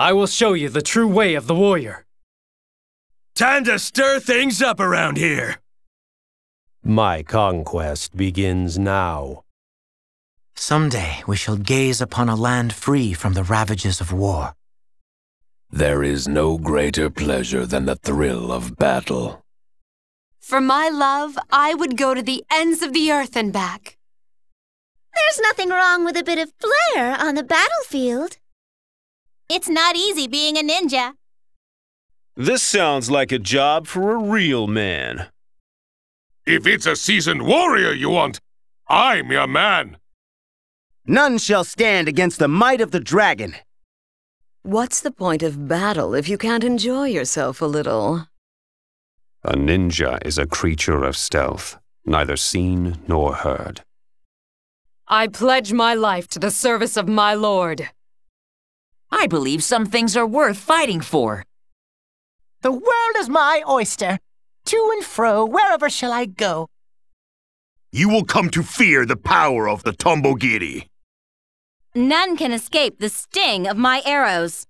I will show you the true way of the warrior. Time to stir things up around here. My conquest begins now. Someday we shall gaze upon a land free from the ravages of war. There is no greater pleasure than the thrill of battle. For my love, I would go to the ends of the earth and back. There's nothing wrong with a bit of flair on the battlefield. It's not easy being a ninja. This sounds like a job for a real man. If it's a seasoned warrior you want, I'm your man. None shall stand against the might of the dragon. What's the point of battle if you can't enjoy yourself a little? A ninja is a creature of stealth, neither seen nor heard. I pledge my life to the service of my lord. I believe some things are worth fighting for. The world is my oyster. To and fro, wherever shall I go? You will come to fear the power of the Tombogiri. None can escape the sting of my arrows.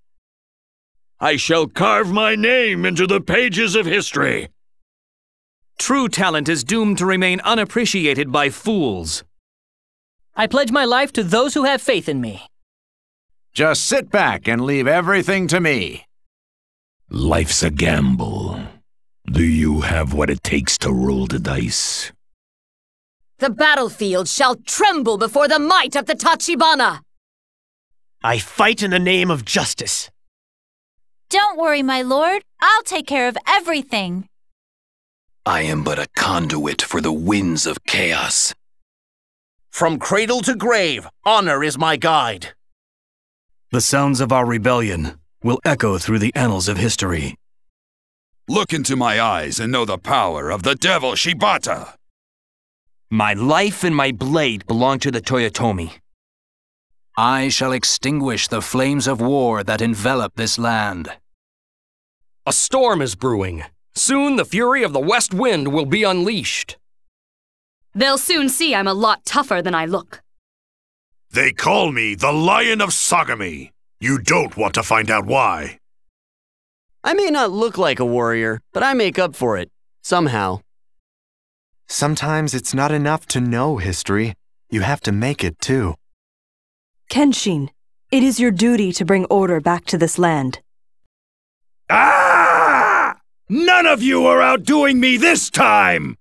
I shall carve my name into the pages of history. True talent is doomed to remain unappreciated by fools. I pledge my life to those who have faith in me. Just sit back and leave everything to me. Life's a gamble. Do you have what it takes to roll the dice? The battlefield shall tremble before the might of the Tachibana! I fight in the name of justice. Don't worry, my lord. I'll take care of everything. I am but a conduit for the winds of chaos. From cradle to grave, honor is my guide. The sounds of our rebellion will echo through the annals of history. Look into my eyes and know the power of the devil Shibata! My life and my blade belong to the Toyotomi. I shall extinguish the flames of war that envelop this land. A storm is brewing. Soon the fury of the west wind will be unleashed. They'll soon see I'm a lot tougher than I look. They call me the Lion of Sagami. You don't want to find out why. I may not look like a warrior, but I make up for it, somehow. Sometimes it's not enough to know history. You have to make it too. Kenshin, it is your duty to bring order back to this land. Ah! None of you are outdoing me this time!